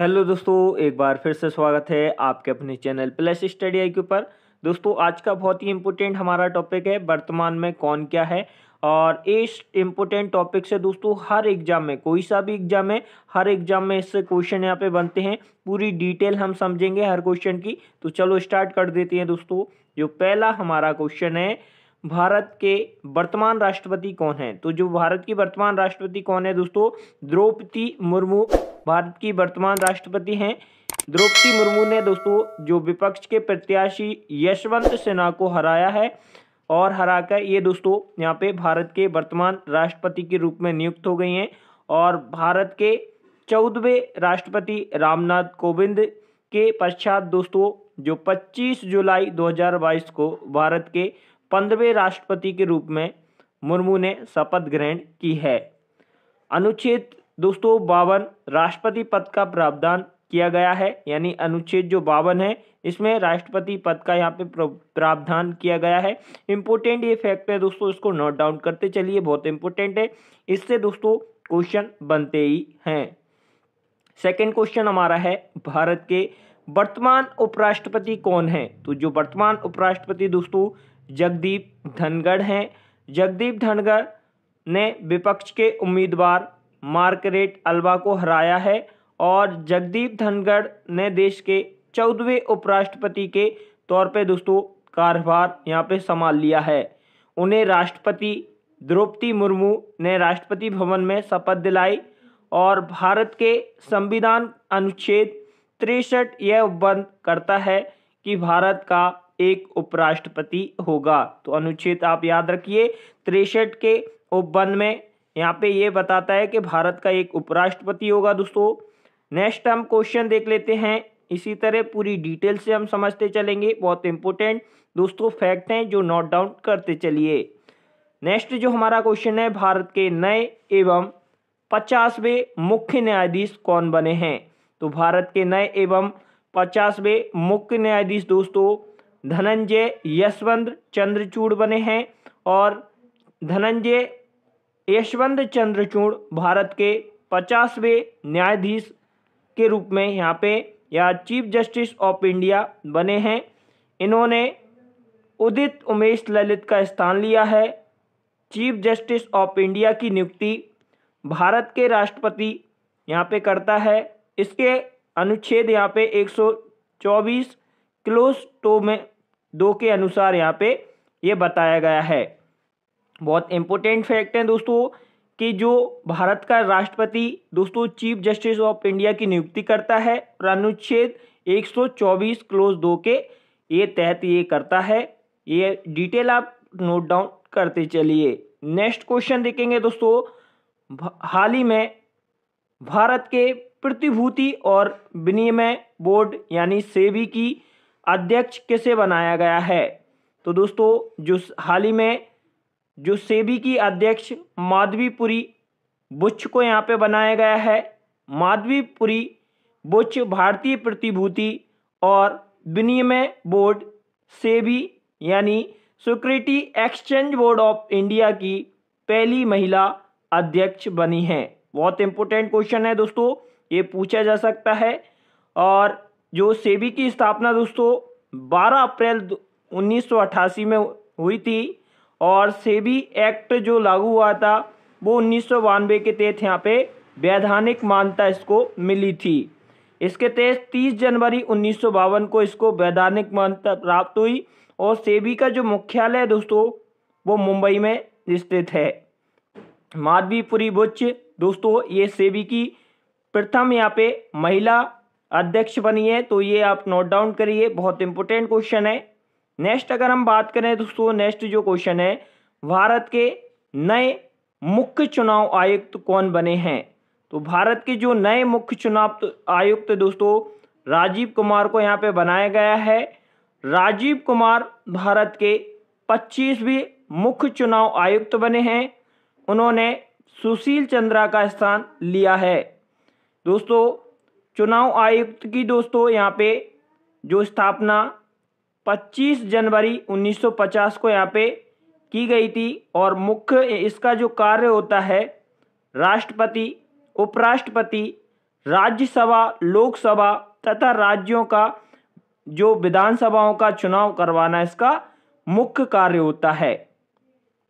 hello दोस्तों एक बार फिर से स्वागत है आपके अपने चैनल प्लस स्टडी आई के ऊपर दोस्तों आज का बहुत ही इम्पोर्टेंट हमारा टॉपिक है वर्तमान में कौन क्या है और इस इम्पोर्टेंट टॉपिक से दोस्तों हर एग्जाम में कोई सा भी एग्जाम है हर एग्जाम में इससे क्वेश्चन यहाँ पे बनते हैं पूरी डिटेल हम समझेंगे हर क्वेश्चन की तो चलो स्टार्ट कर देते हैं दोस्तों जो पहला हमारा क्वेश्चन है भारत के वर्तमान राष्ट्रपति कौन है तो जो भारत की वर्तमान राष्ट्रपति कौन है दोस्तों द्रौपदी मुर्मू भारत की वर्तमान राष्ट्रपति हैं द्रौपदी मुर्मू ने दोस्तों जो विपक्ष के प्रत्याशी यशवंत सिन्हा को हराया है और हराकर ये दोस्तों यहाँ पे भारत के वर्तमान राष्ट्रपति के रूप में नियुक्त हो गई हैं और भारत के चौदहवें राष्ट्रपति रामनाथ कोविंद के पश्चात दोस्तों जो 25 जुलाई 2022 को भारत के पंद्रहवें राष्ट्रपति के रूप में मुर्मू ने शपथ ग्रहण की है अनुच्छेद दोस्तों बावन राष्ट्रपति पद का प्रावधान किया गया है यानी अनुच्छेद जो बावन है इसमें राष्ट्रपति पद का यहाँ पे प्रावधान किया गया है इम्पोर्टेंट ये फैक्ट है दोस्तों इसको नोट डाउन करते चलिए बहुत इम्पोर्टेंट है इससे दोस्तों क्वेश्चन बनते ही हैं सेकेंड क्वेश्चन हमारा है भारत के वर्तमान उपराष्ट्रपति कौन है तो जो वर्तमान उपराष्ट्रपति दोस्तों जगदीप धनगढ़ हैं जगदीप धनगढ़ ने विपक्ष के उम्मीदवार मार्करेट अल्वा को हराया है और जगदीप धनगढ़ ने देश के चौदहवें उपराष्ट्रपति के तौर पे दोस्तों कार्यभार यहाँ पे संभाल लिया है उन्हें राष्ट्रपति द्रौपदी मुर्मू ने राष्ट्रपति भवन में शपथ दिलाई और भारत के संविधान अनुच्छेद तिरसठ यह बंद करता है कि भारत का एक उपराष्ट्रपति होगा तो अनुच्छेद आप याद रखिए तिरसठ के उपबंध में यहाँ पे ये बताता है कि भारत का एक उपराष्ट्रपति होगा दोस्तों नेक्स्ट हम क्वेश्चन देख लेते हैं इसी तरह पूरी डिटेल से हम समझते चलेंगे बहुत इंपॉर्टेंट दोस्तों फैक्ट हैं जो नोट डाउन करते चलिए नेक्स्ट जो हमारा क्वेश्चन है भारत के नए एवं पचासवें मुख्य न्यायाधीश कौन बने हैं तो भारत के नए एवं पचासवें मुख्य न्यायाधीश दोस्तों धनंजय यशवंत चंद्रचूड़ बने हैं और धनंजय यशवंत चंद्रचूड़ भारत के पचासवें न्यायाधीश के रूप में यहाँ पे या चीफ जस्टिस ऑफ इंडिया बने हैं इन्होंने उदित उमेश ललित का स्थान लिया है चीफ जस्टिस ऑफ इंडिया की नियुक्ति भारत के राष्ट्रपति यहाँ पे करता है इसके अनुच्छेद यहाँ पे 124 क्लोज टू में दो के अनुसार यहाँ पे ये बताया गया है बहुत इम्पोर्टेंट फैक्ट है दोस्तों कि जो भारत का राष्ट्रपति दोस्तों चीफ जस्टिस ऑफ इंडिया की नियुक्ति करता है और अनुच्छेद 124 क्लोज दो के ये तहत ये करता है ये डिटेल आप नोट डाउन करते चलिए नेक्स्ट क्वेश्चन देखेंगे दोस्तों हाल ही में भारत के प्रतिभूति और विनिमय बोर्ड यानी सेबी की अध्यक्ष किसे बनाया गया है तो दोस्तों जो हाल ही में जो सेबी की अध्यक्ष माधवीपुरी बुच्छ को यहाँ पे बनाया गया है माधवीपुरी बुच्छ भारतीय प्रतिभूति और विनिमय बोर्ड सेबी यानी Securities Exchange Board of India की पहली महिला अध्यक्ष बनी है बहुत इंपॉर्टेंट क्वेश्चन है दोस्तों ये पूछा जा सकता है और जो सेबी की स्थापना दोस्तों 12 अप्रैल 1988 में हुई थी और सेबी एक्ट जो लागू हुआ था वो उन्नीस के तहत यहाँ पे वैधानिक मान्यता इसको मिली थी इसके तहत 30 जनवरी उन्नीस को इसको वैधानिक मान्यता प्राप्त हुई और सेबी का जो मुख्यालय दोस्तों वो मुंबई में स्थित है माधवीपुरी बुच्च दोस्तों ये सेबी की प्रथम यहाँ पे महिला अध्यक्ष बनिए तो ये आप नोट डाउन करिए बहुत इंपॉर्टेंट क्वेश्चन है नेक्स्ट अगर हम बात करें दोस्तों नेक्स्ट जो क्वेश्चन है भारत के नए मुख्य चुनाव आयुक्त कौन बने हैं तो भारत के जो नए मुख्य चुनाव आयुक्त दोस्तों राजीव कुमार को यहाँ पे बनाया गया है राजीव कुमार भारत के पच्चीसवीं मुख्य चुनाव आयुक्त बने हैं उन्होंने सुशील चंद्रा का स्थान लिया है दोस्तों चुनाव आयुक्त की दोस्तों यहाँ पे जो स्थापना 25 जनवरी 1950 को यहाँ पे की गई थी और मुख्य इसका जो कार्य होता है राष्ट्रपति उपराष्ट्रपति राज्यसभा लोकसभा तथा राज्यों का जो विधानसभाओं का चुनाव करवाना इसका मुख्य कार्य होता है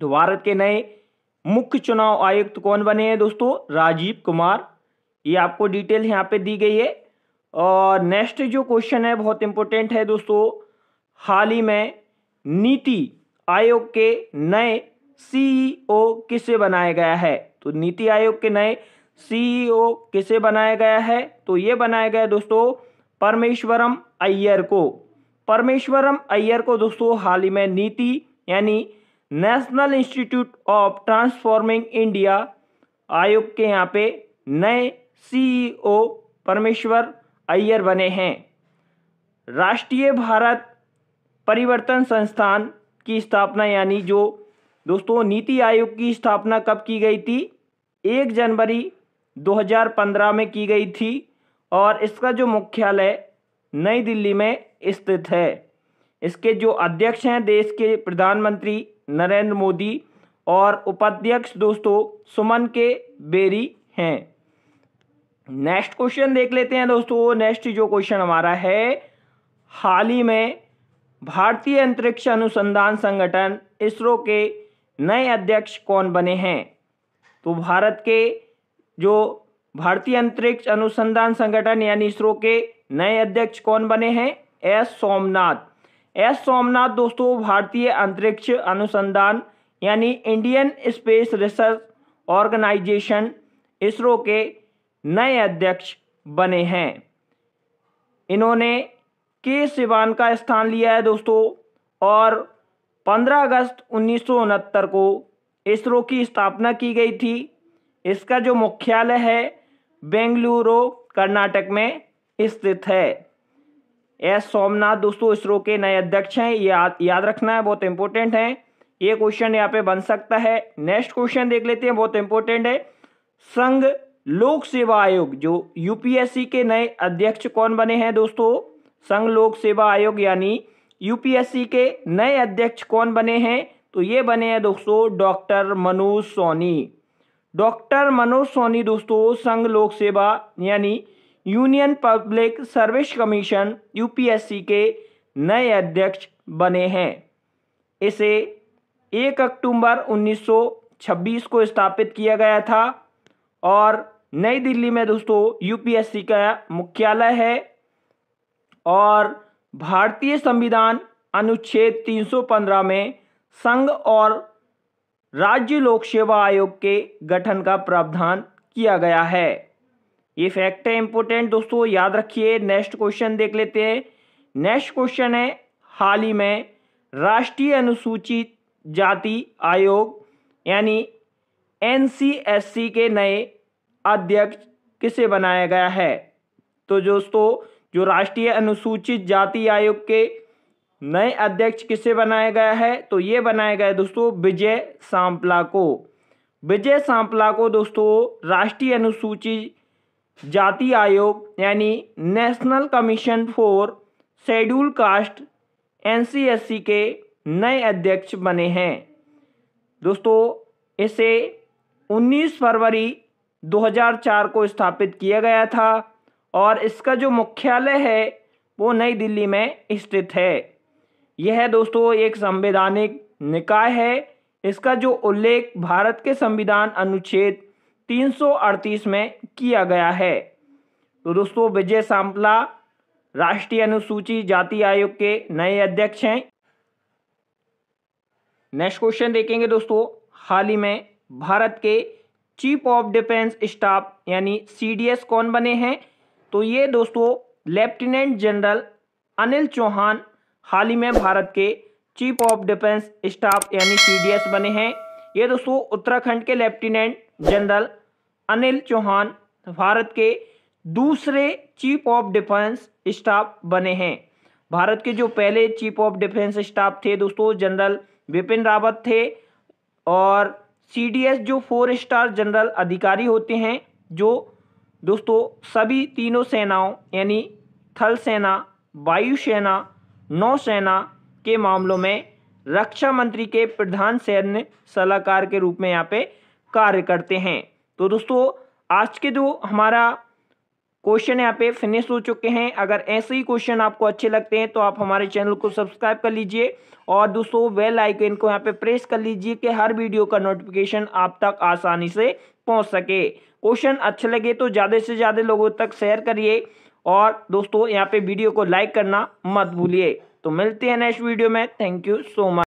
तो भारत के नए मुख्य चुनाव आयुक्त कौन बने हैं दोस्तों राजीव कुमार ये आपको डिटेल यहाँ पे दी गई है और नेक्स्ट जो क्वेश्चन है बहुत इंपॉर्टेंट है दोस्तों हाल ही में नीति आयोग के नए सीईओ e किसे बनाया गया है तो नीति आयोग के नए सीईओ e किसे बनाया गया है तो ये बनाया गया दोस्तों परमेश्वरम अय्यर को परमेश्वरम अय्यर को दोस्तों हाल ही में नीति यानी National Institute of Transforming India Aayog के यहाँ पे नए सीईओ परमेश्वर अय्यर बने हैं राष्ट्रीय भारत परिवर्तन संस्थान की स्थापना यानी जो दोस्तों नीति आयोग की स्थापना कब की गई थी एक जनवरी 2015 में की गई थी और इसका जो मुख्यालय नई दिल्ली में स्थित है इसके जो अध्यक्ष हैं देश के प्रधानमंत्री नरेंद्र मोदी और उपाध्यक्ष दोस्तों सुमन के बेरी हैं नेक्स्ट क्वेश्चन देख लेते हैं दोस्तों नेक्स्ट जो क्वेश्चन हमारा है हाल ही में भारतीय अंतरिक्ष अनुसंधान संगठन इसरो के नए अध्यक्ष कौन बने हैं तो भारत के जो भारतीय अंतरिक्ष अनुसंधान संगठन यानी इसरो के नए अध्यक्ष कौन बने हैं एस सोमनाथ एस सोमनाथ दोस्तों भारतीय अंतरिक्ष अनुसंधान यानी Indian Space Research Organisation ISRO के नए अध्यक्ष बने हैं इन्होंने के सिवान का स्थान लिया है दोस्तों और 15 अगस्त उन्नीस को इसरो की स्थापना की गई थी इसका जो मुख्यालय है बेंगलुरु कर्नाटक में स्थित है एस सोमनाथ दोस्तों इसरो के नए अध्यक्ष हैं ये याद याद रखना है बहुत इंपॉर्टेंट है ये क्वेश्चन यहाँ पे बन सकता है नेक्स्ट क्वेश्चन देख लेते हैं बहुत इंपॉर्टेंट है संघ लोक सेवा आयोग जो यूपीएससी के नए अध्यक्ष कौन बने हैं दोस्तों संघ लोक सेवा आयोग यानी यूपीएससी के नए अध्यक्ष कौन बने हैं तो ये बने हैं दोस्तों डॉक्टर मनोज सोनी डॉक्टर मनोज सोनी दोस्तों संघ लोक सेवा यानी Union Public Service Commission UPSC के नए अध्यक्ष बने हैं इसे 1 अक्टूबर 1926 को स्थापित किया गया था और नई दिल्ली में दोस्तों यूपीएससी का मुख्यालय है और भारतीय संविधान अनुच्छेद 315 में संघ और राज्य लोक सेवा आयोग के गठन का प्रावधान किया गया है ये फैक्ट है इंपोर्टेंट दोस्तों याद रखिए नेक्स्ट क्वेश्चन देख लेते हैं नेक्स्ट क्वेश्चन है हाल ही में राष्ट्रीय अनुसूचित जाति आयोग यानी एन के नए अध्यक्ष किसे बनाया गया है तो दोस्तों जो राष्ट्रीय अनुसूचित जाति आयोग के नए अध्यक्ष किसे बनाया गया है तो ये बनाया गया दोस्तों विजय सांपला को विजय सांपला को दोस्तों राष्ट्रीय अनुसूचित जाति आयोग यानी National Commission for Scheduled Caste N के नए अध्यक्ष बने हैं दोस्तों इसे 19 फरवरी 2004 को स्थापित किया गया था और इसका जो मुख्यालय है वो नई दिल्ली में स्थित है यह दोस्तों एक संवैधानिक निकाय है इसका जो उल्लेख भारत के संविधान अनुच्छेद 338 में किया गया है तो दोस्तों विजय सांपला राष्ट्रीय अनुसूची जाति आयोग के नए अध्यक्ष हैं नेक्स्ट क्वेश्चन देखेंगे दोस्तों हाल ही में भारत के चीफ ऑफ डिफेंस स्टाफ यानी सीडीएस कौन बने हैं तो ये दोस्तों लेफ्टिनेंट जनरल अनिल चौहान हाल ही में भारत के चीफ ऑफ डिफेंस स्टाफ यानी सीडीएस बने हैं ये दोस्तों उत्तराखंड के लेफ्टिनेंट जनरल अनिल चौहान भारत के दूसरे चीफ ऑफ डिफेंस स्टाफ बने हैं भारत के जो पहले चीफ ऑफ डिफेंस स्टाफ थे दोस्तों जनरल बिपिन रावत थे और सीडीएस जो फोर स्टार जनरल अधिकारी होते हैं जो दोस्तों सभी तीनों सेनाओं यानी थल सेना वायुसेना नौसेना के मामलों में रक्षा मंत्री के प्रधान सैन्य सलाहकार के रूप में यहाँ पे कार्य करते हैं तो दोस्तों आज के जो हमारा क्वेश्चन यहाँ पे फिनिश हो चुके हैं अगर ऐसे ही क्वेश्चन आपको अच्छे लगते हैं तो आप हमारे चैनल को सब्सक्राइब कर लीजिए और दोस्तों वेल आइकन को यहाँ पे प्रेस कर लीजिए कि हर वीडियो का नोटिफिकेशन आप तक आसानी से पहुँच सके क्वेश्चन अच्छे लगे तो ज़्यादा से ज़्यादा लोगों तक शेयर करिए और दोस्तों यहाँ पे वीडियो को लाइक करना मत भूलिए तो मिलते हैं नेक्स्ट वीडियो में थैंक यू सो मच